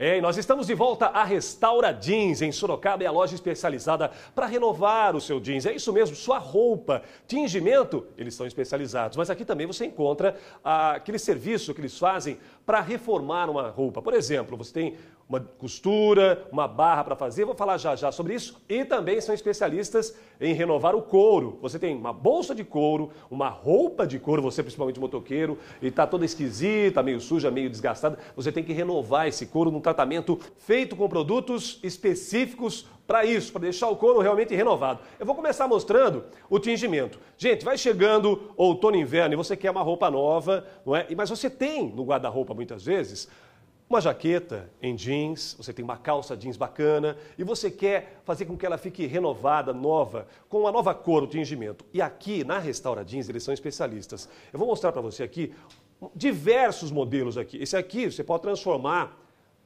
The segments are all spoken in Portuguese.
Ei, nós estamos de volta à Restaura Jeans em Sorocaba, é a loja especializada para renovar o seu jeans. É isso mesmo, sua roupa, tingimento, eles são especializados. Mas aqui também você encontra ah, aquele serviço que eles fazem para reformar uma roupa. Por exemplo, você tem uma costura, uma barra para fazer, vou falar já já sobre isso. E também são especialistas em renovar o couro. Você tem uma bolsa de couro, uma roupa de couro, você principalmente motoqueiro, e está toda esquisita, meio suja, meio desgastada. Você tem que renovar esse couro, não está tratamento feito com produtos específicos para isso, para deixar o couro realmente renovado. Eu vou começar mostrando o tingimento. Gente, vai chegando outono e inverno e você quer uma roupa nova, não é? Mas você tem no guarda-roupa muitas vezes uma jaqueta em jeans, você tem uma calça jeans bacana e você quer fazer com que ela fique renovada, nova, com uma nova cor, o tingimento. E aqui na Restaura Jeans eles são especialistas. Eu vou mostrar para você aqui diversos modelos aqui. Esse aqui você pode transformar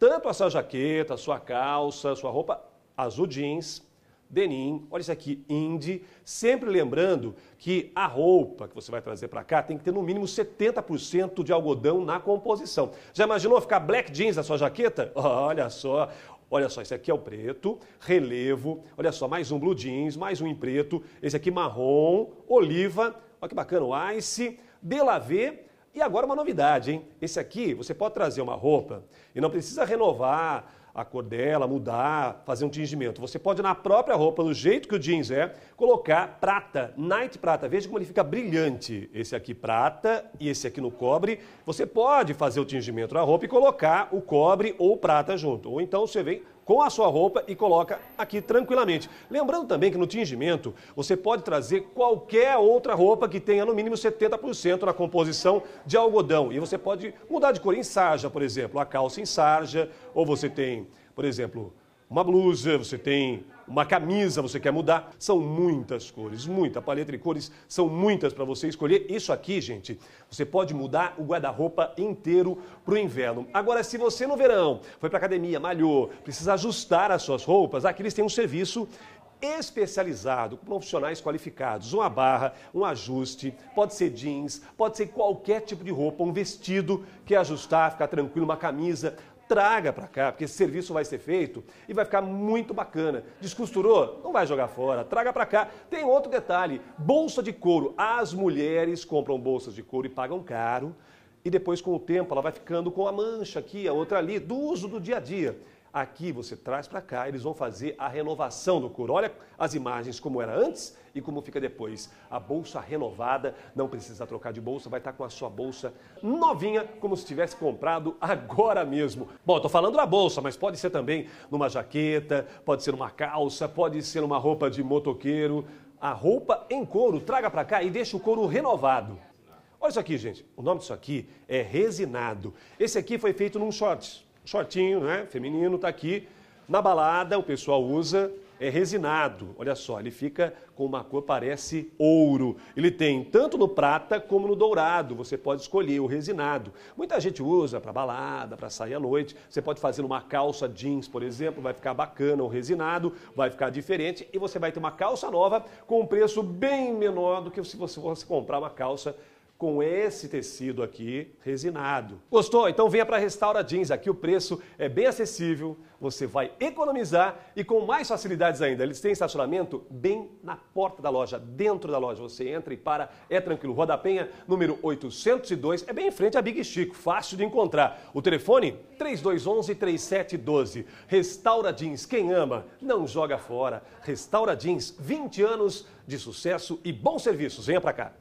tanto a sua jaqueta, a sua calça, a sua roupa azul jeans, denim, olha isso aqui, indie, sempre lembrando que a roupa que você vai trazer para cá tem que ter no mínimo 70% de algodão na composição. Já imaginou ficar black jeans na sua jaqueta? Olha só, Olha só, esse aqui é o preto, relevo, olha só, mais um blue jeans, mais um em preto, esse aqui marrom, oliva, olha que bacana, o ice, delavê e agora uma novidade, hein? Esse aqui você pode trazer uma roupa e não precisa renovar a cor dela, mudar, fazer um tingimento. Você pode na própria roupa, do jeito que o jeans é, colocar prata, night prata. Veja como ele fica brilhante. Esse aqui prata e esse aqui no cobre. Você pode fazer o tingimento na roupa e colocar o cobre ou prata junto. Ou então você vem com a sua roupa e coloca aqui tranquilamente. Lembrando também que no tingimento você pode trazer qualquer outra roupa que tenha no mínimo 70% na composição de algodão. E você pode mudar de cor em sarja, por exemplo, a calça em sarja, ou você tem, por exemplo, uma blusa, você tem uma camisa você quer mudar, são muitas cores, muita paleta de cores, são muitas para você escolher. Isso aqui, gente, você pode mudar o guarda-roupa inteiro para o inverno. Agora, se você no verão foi para academia, malhou, precisa ajustar as suas roupas, aqui eles têm um serviço especializado, com profissionais qualificados. Uma barra, um ajuste, pode ser jeans, pode ser qualquer tipo de roupa, um vestido que ajustar, ficar tranquilo, uma camisa. Traga para cá, porque esse serviço vai ser feito e vai ficar muito bacana. Descosturou? Não vai jogar fora, traga para cá. Tem outro detalhe: bolsa de couro. As mulheres compram bolsas de couro e pagam caro, e depois, com o tempo, ela vai ficando com a mancha aqui, a outra ali, do uso do dia a dia. Aqui você traz para cá, eles vão fazer a renovação do couro. Olha as imagens como era antes e como fica depois. A bolsa renovada, não precisa trocar de bolsa, vai estar tá com a sua bolsa novinha, como se tivesse comprado agora mesmo. Bom, estou falando da bolsa, mas pode ser também numa jaqueta, pode ser uma calça, pode ser uma roupa de motoqueiro. A roupa em couro, traga para cá e deixa o couro renovado. Olha isso aqui, gente. O nome disso aqui é resinado. Esse aqui foi feito num shorts shortinho, né? Feminino, tá aqui. Na balada, o pessoal usa é resinado. Olha só, ele fica com uma cor parece ouro. Ele tem tanto no prata como no dourado. Você pode escolher o resinado. Muita gente usa para balada, para sair à noite. Você pode fazer uma calça jeans, por exemplo, vai ficar bacana o resinado, vai ficar diferente e você vai ter uma calça nova com um preço bem menor do que se você fosse comprar uma calça com esse tecido aqui resinado. Gostou? Então venha para a Restaura Jeans, aqui o preço é bem acessível, você vai economizar e com mais facilidades ainda. Eles têm estacionamento bem na porta da loja, dentro da loja. Você entra e para, é tranquilo. Rua da Penha, número 802, é bem em frente à Big Chico, fácil de encontrar. O telefone 3211-3712. Restaura Jeans, quem ama, não joga fora. Restaura Jeans, 20 anos de sucesso e bons serviços. Venha para cá.